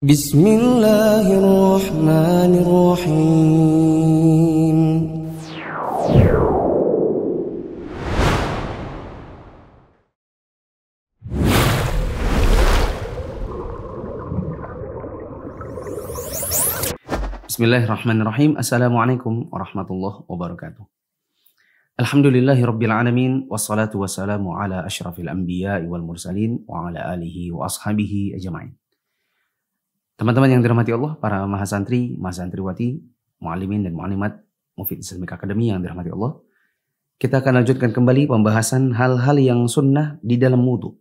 بسم الله الرحمن الرحيم بسم الله الرحمن الرحيم السلام عليكم ورحمة الله وبركاته الحمد لله رب العالمين والصلاة والسلام على أشرف الأنبياء والمرسلين وعلى آله وأصحابه أجمعين Teman-teman yang dirahmati Allah, para mahasantri, mahasantriwati, mu'alimin dan mu'alimat Mufid Islamic akademi yang dirahmati Allah. Kita akan lanjutkan kembali pembahasan hal-hal yang sunnah di dalam wudhu.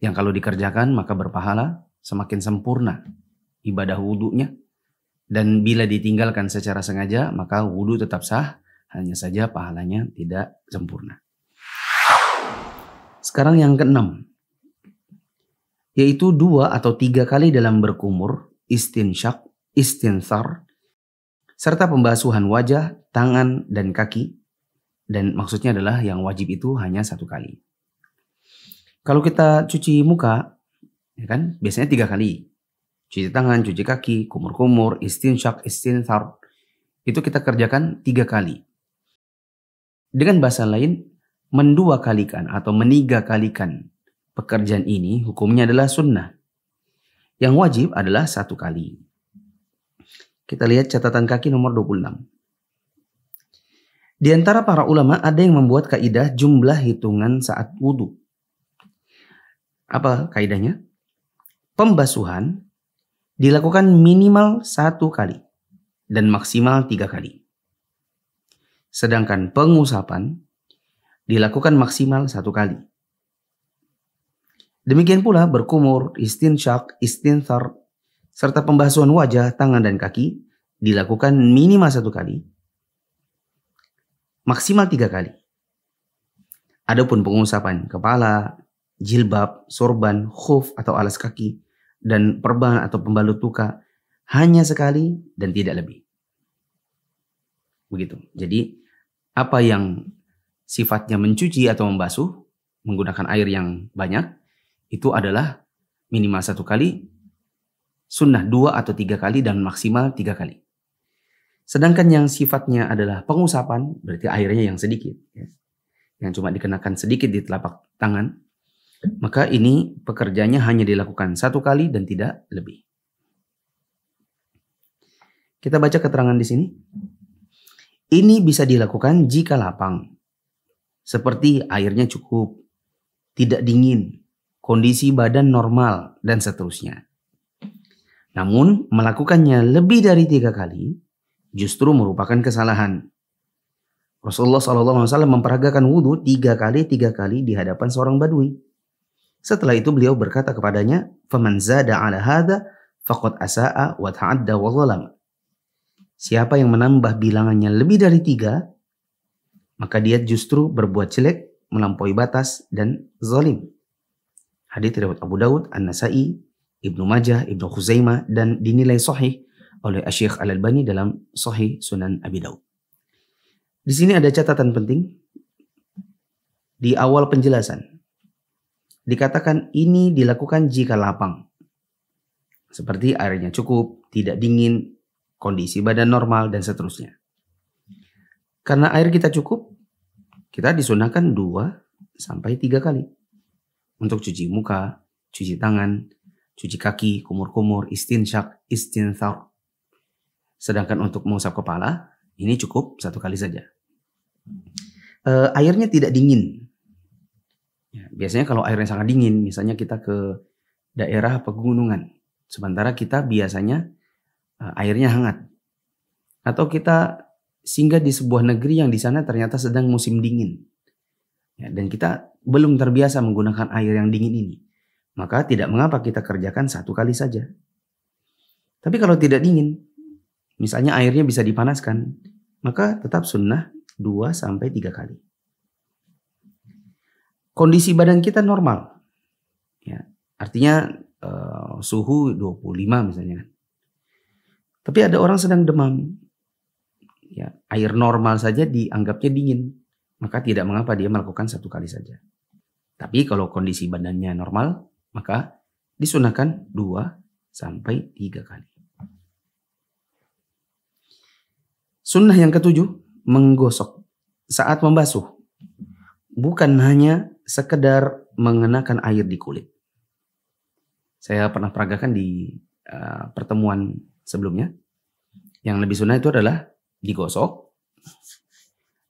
Yang kalau dikerjakan maka berpahala semakin sempurna ibadah wudhunya. Dan bila ditinggalkan secara sengaja maka wudhu tetap sah, hanya saja pahalanya tidak sempurna. Sekarang yang keenam, yaitu dua atau tiga kali dalam berkumur, istinsyak, istinsar, serta pembasuhan wajah, tangan, dan kaki. Dan maksudnya adalah yang wajib itu hanya satu kali. Kalau kita cuci muka, ya kan, biasanya tiga kali. Cuci tangan, cuci kaki, kumur-kumur, istinsyak, istinsar. Itu kita kerjakan tiga kali. Dengan bahasa lain, mendua kalikan atau meniga kalikan pekerjaan ini hukumnya adalah sunnah. Yang wajib adalah satu kali. Kita lihat catatan kaki nomor 26. Di antara para ulama ada yang membuat kaidah jumlah hitungan saat wudhu. Apa kaidahnya? Pembasuhan dilakukan minimal satu kali dan maksimal tiga kali. Sedangkan pengusapan dilakukan maksimal satu kali Demikian pula berkumur, istinsyak, istinthar, serta pembasuhan wajah, tangan, dan kaki dilakukan minimal satu kali, maksimal tiga kali. Adapun pengusapan kepala, jilbab, sorban, khuf atau alas kaki, dan perban atau pembalut luka hanya sekali dan tidak lebih. Begitu. Jadi apa yang sifatnya mencuci atau membasuh menggunakan air yang banyak itu adalah minimal satu kali, sunnah dua atau tiga kali, dan maksimal tiga kali. Sedangkan yang sifatnya adalah pengusapan, berarti airnya yang sedikit, ya. yang cuma dikenakan sedikit di telapak tangan, maka ini pekerjaannya hanya dilakukan satu kali dan tidak lebih. Kita baca keterangan di sini. Ini bisa dilakukan jika lapang, seperti airnya cukup, tidak dingin, kondisi badan normal, dan seterusnya. Namun, melakukannya lebih dari tiga kali justru merupakan kesalahan. Rasulullah SAW memperagakan wudhu tiga kali tiga kali di hadapan seorang badui. Setelah itu beliau berkata kepadanya, "Faman zada ala hada, fakot asaa wa ta'adda wa Siapa yang menambah bilangannya lebih dari tiga, maka dia justru berbuat jelek, melampaui batas, dan zalim. Hadis riwayat Abu Daud, An-Nasa'i, Ibnu Majah, Ibnu Khuzaimah dan dinilai sahih oleh Syekh Al-Albani dalam Sahih Sunan Abi Daud. Di sini ada catatan penting di awal penjelasan. Dikatakan ini dilakukan jika lapang. Seperti airnya cukup, tidak dingin, kondisi badan normal dan seterusnya. Karena air kita cukup, kita disunahkan 2 sampai 3 kali untuk cuci muka, cuci tangan, cuci kaki, kumur-kumur, istinsyak, istinthar. Sedangkan untuk mengusap kepala, ini cukup satu kali saja. E, airnya tidak dingin. Ya, biasanya kalau airnya sangat dingin, misalnya kita ke daerah pegunungan, sementara kita biasanya eh, airnya hangat. Atau kita singgah di sebuah negeri yang di sana ternyata sedang musim dingin. Ya, dan kita belum terbiasa menggunakan air yang dingin ini, maka tidak mengapa kita kerjakan satu kali saja. Tapi kalau tidak dingin, misalnya airnya bisa dipanaskan, maka tetap sunnah dua sampai tiga kali. Kondisi badan kita normal. Ya, artinya uh, suhu 25 misalnya. Kan. Tapi ada orang sedang demam. Ya, air normal saja dianggapnya dingin, maka tidak mengapa dia melakukan satu kali saja. Tapi kalau kondisi badannya normal, maka disunahkan 2 sampai 3 kali. Sunnah yang ketujuh, menggosok saat membasuh. Bukan hanya sekedar mengenakan air di kulit. Saya pernah peragakan di uh, pertemuan sebelumnya. Yang lebih sunnah itu adalah digosok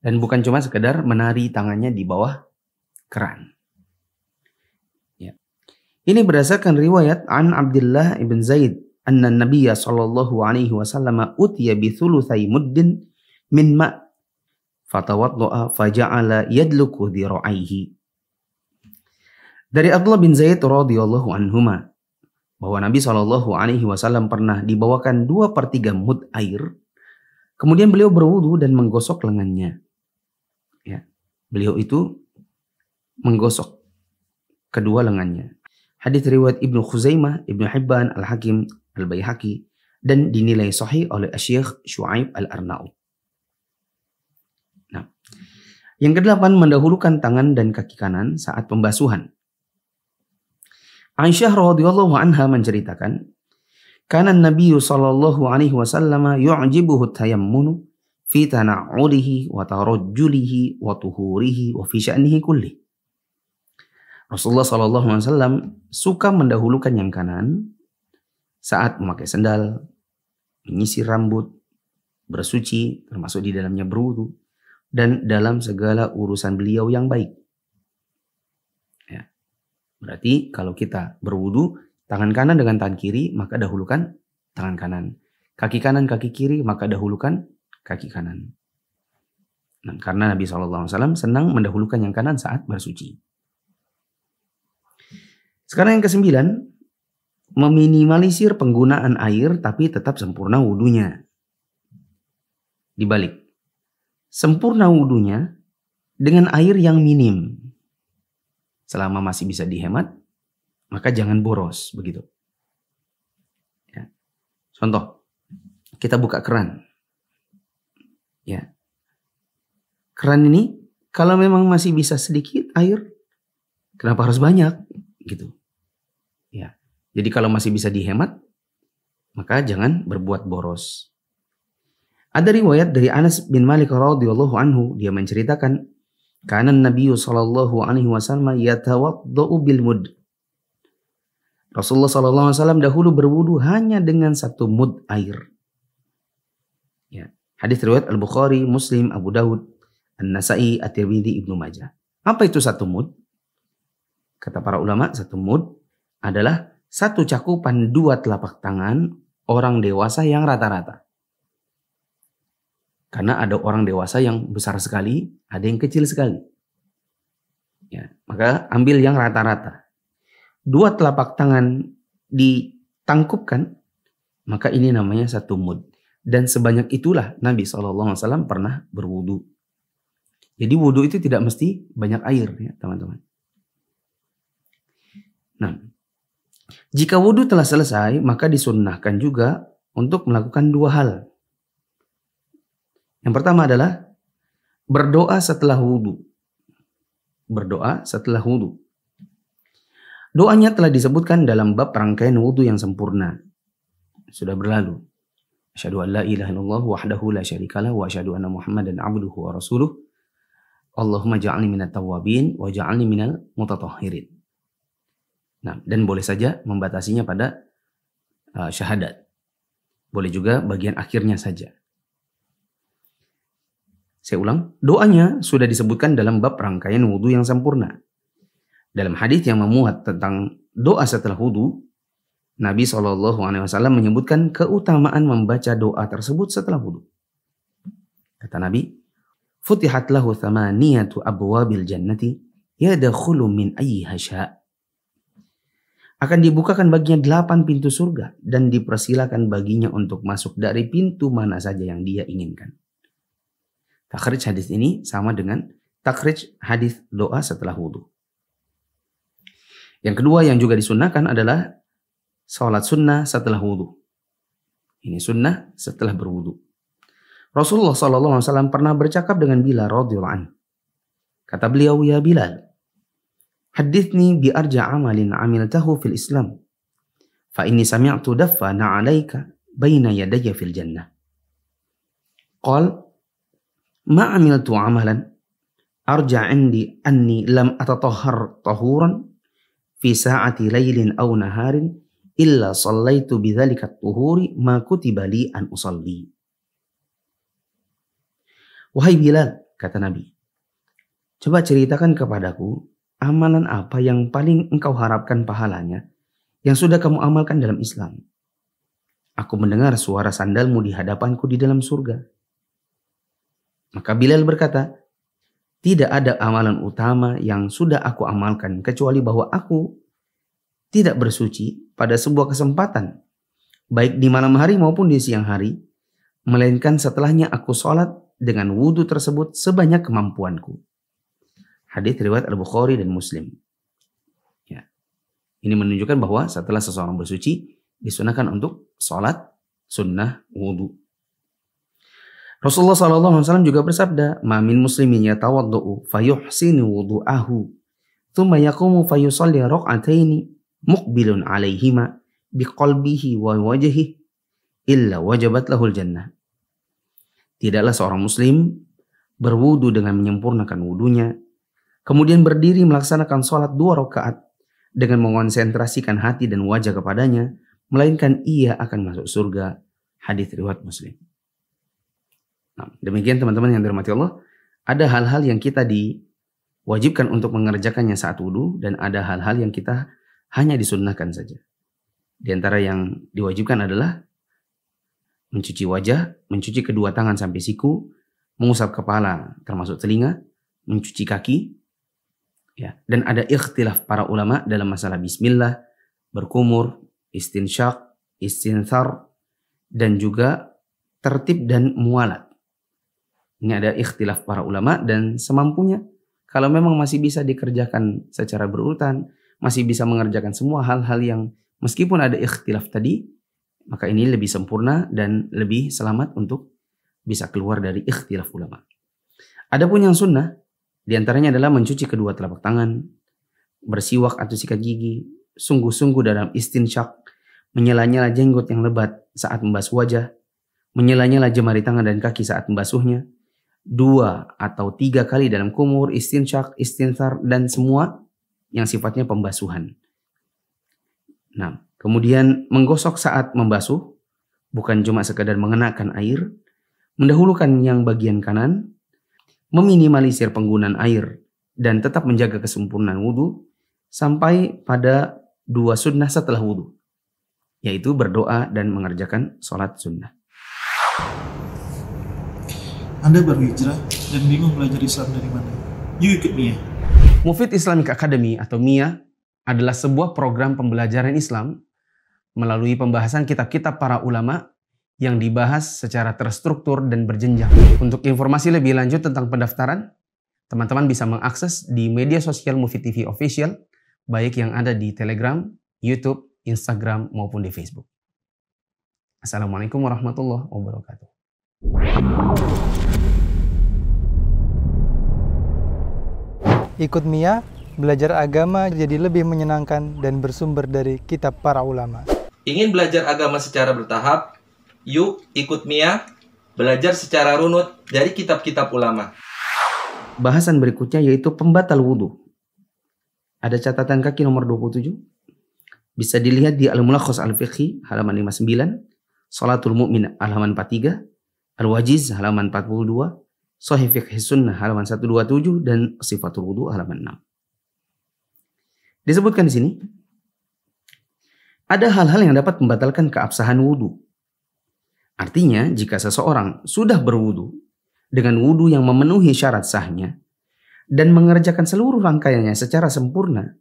dan bukan cuma sekedar menari tangannya di bawah keran. Ini berdasarkan riwayat An Abdullah ibn Zaid anna Nabiya sallallahu alaihi wasallam utiya bi thulutsai muddin min ma fatawadda'a faja'ala yadluku dhira'aihi. Dari Abdullah bin Zaid radhiyallahu anhuma bahwa Nabi Shallallahu Alaihi Wasallam pernah dibawakan dua per mud air, kemudian beliau berwudu dan menggosok lengannya. Ya, beliau itu menggosok kedua lengannya. Hadis riwayat Ibnu Khuzaimah, Ibnu Hibban, Al-Hakim, Al-Baihaqi dan dinilai sahih oleh Syekh Shu'aib Al-Arnaud. Nah, yang kedelapan mendahulukan tangan dan kaki kanan saat pembasuhan. Aisyah radhiyallahu anha menceritakan, "Kana Nabi sallallahu alaihi wasallam yu'jibuhu tayammunu fi tana'ulihi wa tarajjulihi wa tuhurihi wa fi sya'nihi kullihi." Rasulullah Shallallahu Alaihi Wasallam suka mendahulukan yang kanan saat memakai sendal, menyisir rambut, bersuci, termasuk di dalamnya berwudu, dan dalam segala urusan beliau yang baik. Ya. Berarti kalau kita berwudu, tangan kanan dengan tangan kiri, maka dahulukan tangan kanan. Kaki kanan, kaki kiri, maka dahulukan kaki kanan. Nah, karena Nabi SAW senang mendahulukan yang kanan saat bersuci. Sekarang yang kesembilan, meminimalisir penggunaan air tapi tetap sempurna wudhunya. Dibalik, sempurna wudhunya dengan air yang minim. Selama masih bisa dihemat, maka jangan boros begitu. Ya. Contoh, kita buka keran. Ya. Keran ini kalau memang masih bisa sedikit air, kenapa harus banyak gitu? Ya. Jadi kalau masih bisa dihemat, maka jangan berbuat boros. Ada riwayat dari Anas bin Malik radhiyallahu anhu, dia menceritakan, "Kana Nabi sallallahu alaihi wasallam yatawaddau bil mud." Rasulullah sallallahu alaihi wasallam dahulu berwudu hanya dengan satu mud air. Ya. Hadis riwayat Al-Bukhari, Muslim, Abu Dawud, An-Nasai, At-Tirmidzi, Ibnu Majah. Apa itu satu mud? Kata para ulama, satu mud adalah satu cakupan dua telapak tangan orang dewasa yang rata-rata. Karena ada orang dewasa yang besar sekali, ada yang kecil sekali. Ya, maka ambil yang rata-rata. Dua telapak tangan ditangkupkan, maka ini namanya satu mud. Dan sebanyak itulah Nabi SAW pernah berwudu. Jadi wudhu itu tidak mesti banyak air ya teman-teman. Nah, jika wudhu telah selesai, maka disunnahkan juga untuk melakukan dua hal. Yang pertama adalah berdoa setelah wudhu. Berdoa setelah wudhu. Doanya telah disebutkan dalam bab rangkaian wudhu yang sempurna. Sudah berlalu. Asyhadu an la ilaha illallah wahdahu la syarikalah wa asyhadu anna muhammadan abduhu wa rasuluh. Allahumma ja'alni minat tawabin wa ja'alni minal mutatahhirin. Nah, dan boleh saja membatasinya pada uh, syahadat. Boleh juga bagian akhirnya saja. Saya ulang, doanya sudah disebutkan dalam bab rangkaian wudhu yang sempurna. Dalam hadis yang memuat tentang doa setelah wudhu, Nabi Shallallahu Alaihi Wasallam menyebutkan keutamaan membaca doa tersebut setelah wudhu. Kata Nabi, "Futihatlahu lahu thamaniyatu abwabil jannati yadakhulu min ayyiha syaa'." akan dibukakan baginya delapan pintu surga dan dipersilakan baginya untuk masuk dari pintu mana saja yang dia inginkan. Takhrij hadis ini sama dengan takhrij hadis doa setelah wudhu. Yang kedua yang juga disunahkan adalah sholat sunnah setelah wudhu. Ini sunnah setelah berwudhu. Rasulullah SAW pernah bercakap dengan Bilal radhiyallahu Kata beliau, ya Bilal, Hadithni bi arja amalin tahu fil Islam. Fa ini inni sami'tu na alaika baina yadayya fil jannah. Qal ma amil tu amalan arja indi anni lam atatahhar tahuran fi sa'ati laylin aw naharin illa sallaitu bidzalika uhuri ma kutiba li an usalli. Wahai Bilal, kata Nabi, coba ceritakan kepadaku amalan apa yang paling engkau harapkan pahalanya yang sudah kamu amalkan dalam Islam? Aku mendengar suara sandalmu di hadapanku di dalam surga. Maka Bilal berkata, tidak ada amalan utama yang sudah aku amalkan kecuali bahwa aku tidak bersuci pada sebuah kesempatan, baik di malam hari maupun di siang hari, melainkan setelahnya aku sholat dengan wudhu tersebut sebanyak kemampuanku. Hadis riwayat Al-Bukhari dan Muslim. Ya. Ini menunjukkan bahwa setelah seseorang bersuci, disunahkan untuk sholat sunnah wudhu. Rasulullah Shallallahu Alaihi Wasallam juga bersabda, "Mamin muslimin yatawaddu fayuhsini wudhuahu, thumma yakumu fayusalli mukbilun alaihi 'alaihima biqalbihi wa wajhihi illa wajabat lahul jannah." Tidaklah seorang muslim berwudu dengan menyempurnakan wudunya, Kemudian berdiri melaksanakan sholat dua rakaat dengan mengonsentrasikan hati dan wajah kepadanya, melainkan ia akan masuk surga. Hadis riwayat Muslim. Nah, demikian teman-teman yang dirahmati Allah, ada hal-hal yang kita diwajibkan untuk mengerjakannya saat wudhu dan ada hal-hal yang kita hanya disunnahkan saja. Di antara yang diwajibkan adalah mencuci wajah, mencuci kedua tangan sampai siku, mengusap kepala termasuk telinga, mencuci kaki, Ya, dan ada ikhtilaf para ulama dalam masalah bismillah, berkumur, istinsyak, istinsar dan juga tertib dan mualat. Ini ada ikhtilaf para ulama dan semampunya kalau memang masih bisa dikerjakan secara berurutan, masih bisa mengerjakan semua hal-hal yang meskipun ada ikhtilaf tadi, maka ini lebih sempurna dan lebih selamat untuk bisa keluar dari ikhtilaf ulama. Adapun yang sunnah, di antaranya adalah mencuci kedua telapak tangan, bersiwak atau sikat gigi, sungguh-sungguh dalam istinsyak, menyela-nyela jenggot yang lebat saat membasuh wajah, menyela-nyela jemari tangan dan kaki saat membasuhnya, dua atau tiga kali dalam kumur, istinsyak, istinsar, dan semua yang sifatnya pembasuhan. Nah, kemudian menggosok saat membasuh, bukan cuma sekedar mengenakan air, mendahulukan yang bagian kanan, meminimalisir penggunaan air dan tetap menjaga kesempurnaan wudhu sampai pada dua sunnah setelah wudhu, yaitu berdoa dan mengerjakan sholat sunnah. Anda baru hijrah dan bingung belajar Islam dari mana? Yuk ikut MIA. Mufid Islamic Academy atau MIA adalah sebuah program pembelajaran Islam melalui pembahasan kitab-kitab para ulama yang dibahas secara terstruktur dan berjenjang. Untuk informasi lebih lanjut tentang pendaftaran, teman-teman bisa mengakses di media sosial Movie TV Official, baik yang ada di Telegram, YouTube, Instagram, maupun di Facebook. Assalamualaikum warahmatullahi wabarakatuh. Ikut Mia, belajar agama jadi lebih menyenangkan dan bersumber dari kitab para ulama. Ingin belajar agama secara bertahap? Yuk ikut Mia belajar secara runut dari kitab-kitab ulama. Bahasan berikutnya yaitu pembatal wudhu. Ada catatan kaki nomor 27. Bisa dilihat di al mulakhos Al-Fiqhi halaman 59, Salatul Mu'min halaman 43, Al-Wajiz halaman 42, Sohih Fiqh Sunnah halaman 127 dan Sifatul Wudhu halaman 6. Disebutkan di sini ada hal-hal yang dapat membatalkan keabsahan wudhu Artinya, jika seseorang sudah berwudu dengan wudu yang memenuhi syarat sahnya dan mengerjakan seluruh rangkaiannya secara sempurna,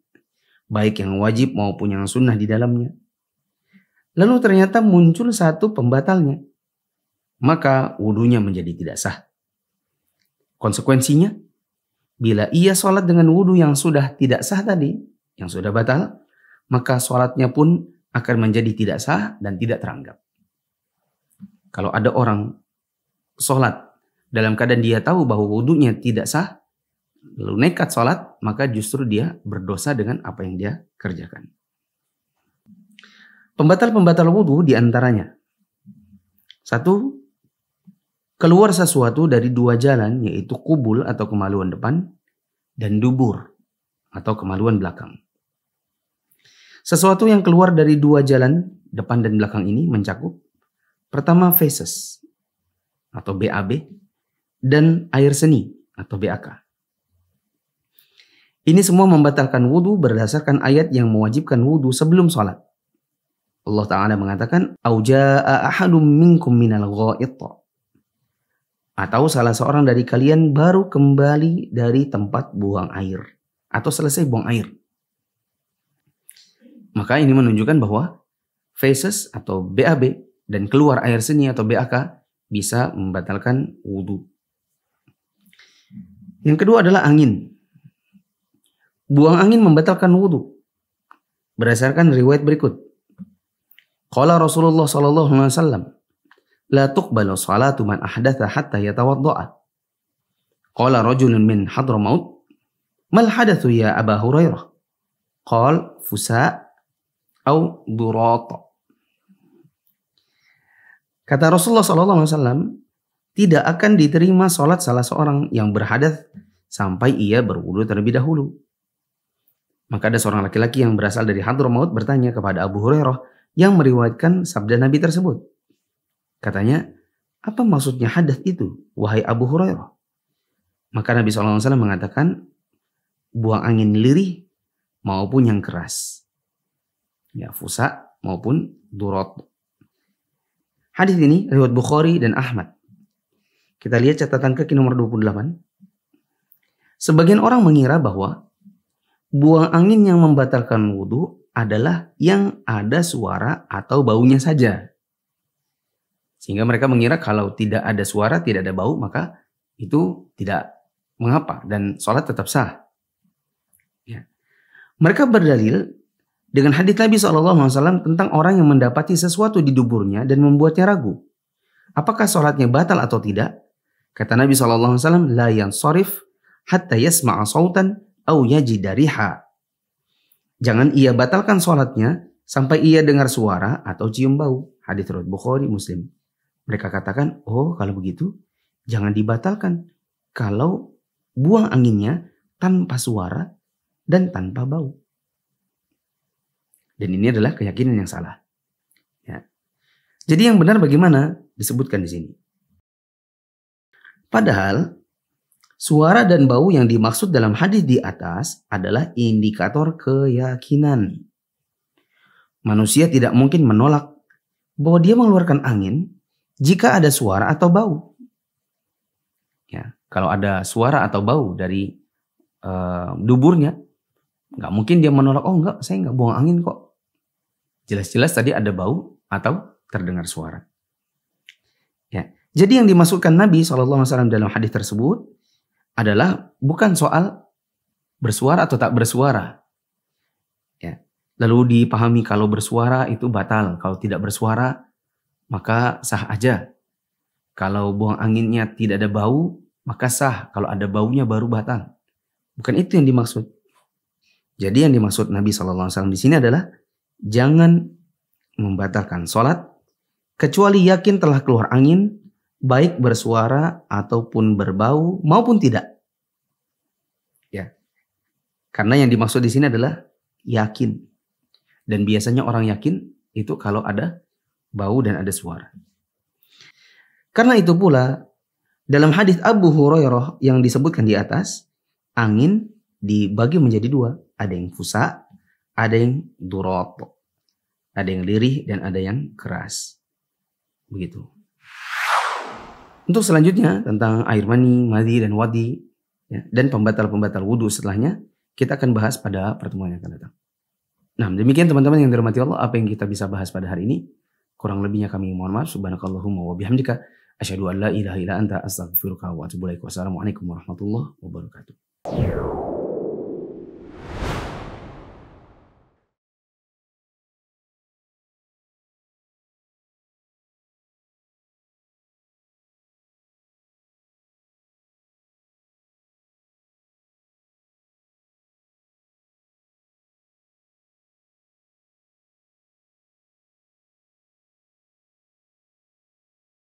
baik yang wajib maupun yang sunnah di dalamnya, lalu ternyata muncul satu pembatalnya, maka wudunya menjadi tidak sah. Konsekuensinya, bila ia sholat dengan wudu yang sudah tidak sah tadi, yang sudah batal, maka sholatnya pun akan menjadi tidak sah dan tidak teranggap. Kalau ada orang sholat dalam keadaan dia tahu bahwa wudhunya tidak sah, lalu nekat sholat, maka justru dia berdosa dengan apa yang dia kerjakan. Pembatal-pembatal wudhu diantaranya. Satu, keluar sesuatu dari dua jalan yaitu kubul atau kemaluan depan dan dubur atau kemaluan belakang. Sesuatu yang keluar dari dua jalan depan dan belakang ini mencakup Pertama Faces atau BAB dan air seni atau BAK. Ini semua membatalkan wudhu berdasarkan ayat yang mewajibkan wudhu sebelum sholat. Allah Ta'ala mengatakan, Auja'a ahadum minkum minal gha'itta. Atau salah seorang dari kalian baru kembali dari tempat buang air. Atau selesai buang air. Maka ini menunjukkan bahwa faces atau BAB dan keluar air seni atau BAK bisa membatalkan wudhu. Yang kedua adalah angin. Buang angin membatalkan wudhu. Berdasarkan riwayat berikut. Qala Rasulullah sallallahu alaihi wasallam, la tuqbalu salatu man ahdatha hatta yatawadda'a. Qala rajulun min Hadramaut, mal hadatsu ya Aba Hurairah? Qal fusa au durata. Kata Rasulullah SAW, tidak akan diterima sholat salah seorang yang berhadat sampai ia berwudhu terlebih dahulu. Maka ada seorang laki-laki yang berasal dari Hantu maut bertanya kepada Abu Hurairah yang meriwayatkan sabda Nabi tersebut. Katanya, apa maksudnya hadat itu, wahai Abu Hurairah? Maka Nabi SAW mengatakan, buang angin lirih maupun yang keras. Ya, fusa maupun durot. Hadis ini riwayat Bukhari dan Ahmad. Kita lihat catatan kaki nomor 28. Sebagian orang mengira bahwa buang angin yang membatalkan wudhu adalah yang ada suara atau baunya saja. Sehingga mereka mengira kalau tidak ada suara, tidak ada bau, maka itu tidak mengapa dan sholat tetap sah. Ya. Mereka berdalil dengan hadits Nabi SAW tentang orang yang mendapati sesuatu di duburnya dan membuatnya ragu. Apakah sholatnya batal atau tidak? Kata Nabi SAW, La sorif hatta yasma'a sautan au yajidariha. Jangan ia batalkan sholatnya sampai ia dengar suara atau cium bau. Hadis riwayat Bukhari Muslim. Mereka katakan, oh kalau begitu jangan dibatalkan. Kalau buang anginnya tanpa suara dan tanpa bau. Dan ini adalah keyakinan yang salah. Ya. Jadi yang benar bagaimana disebutkan di sini. Padahal suara dan bau yang dimaksud dalam hadis di atas adalah indikator keyakinan. Manusia tidak mungkin menolak bahwa dia mengeluarkan angin jika ada suara atau bau. Ya, kalau ada suara atau bau dari uh, duburnya, nggak mungkin dia menolak. Oh nggak, saya nggak buang angin kok. Jelas-jelas tadi ada bau atau terdengar suara. Ya. Jadi yang dimaksudkan Nabi SAW dalam hadis tersebut adalah bukan soal bersuara atau tak bersuara. Ya. Lalu dipahami kalau bersuara itu batal, kalau tidak bersuara maka sah aja. Kalau buang anginnya tidak ada bau, maka sah. Kalau ada baunya baru batal. Bukan itu yang dimaksud. Jadi yang dimaksud Nabi SAW di sini adalah Jangan membatalkan sholat, kecuali yakin telah keluar angin, baik bersuara ataupun berbau maupun tidak. Ya. Karena yang dimaksud di sini adalah yakin. Dan biasanya orang yakin itu kalau ada bau dan ada suara. Karena itu pula dalam hadis Abu Hurairah yang disebutkan di atas, angin dibagi menjadi dua, ada yang fusa, ada yang durot, ada yang lirih dan ada yang keras. Begitu. Untuk selanjutnya tentang air mani, madi dan wadi ya, dan pembatal-pembatal wudhu setelahnya kita akan bahas pada pertemuan yang akan datang. Nah, demikian teman-teman yang dirahmati Allah, apa yang kita bisa bahas pada hari ini. Kurang lebihnya kami mohon maaf. Subhanakallahumma wa bihamdika. Asyadu an la ilaha ila anta astagfiruka wa atubu Wassalamualaikum warahmatullahi wabarakatuh.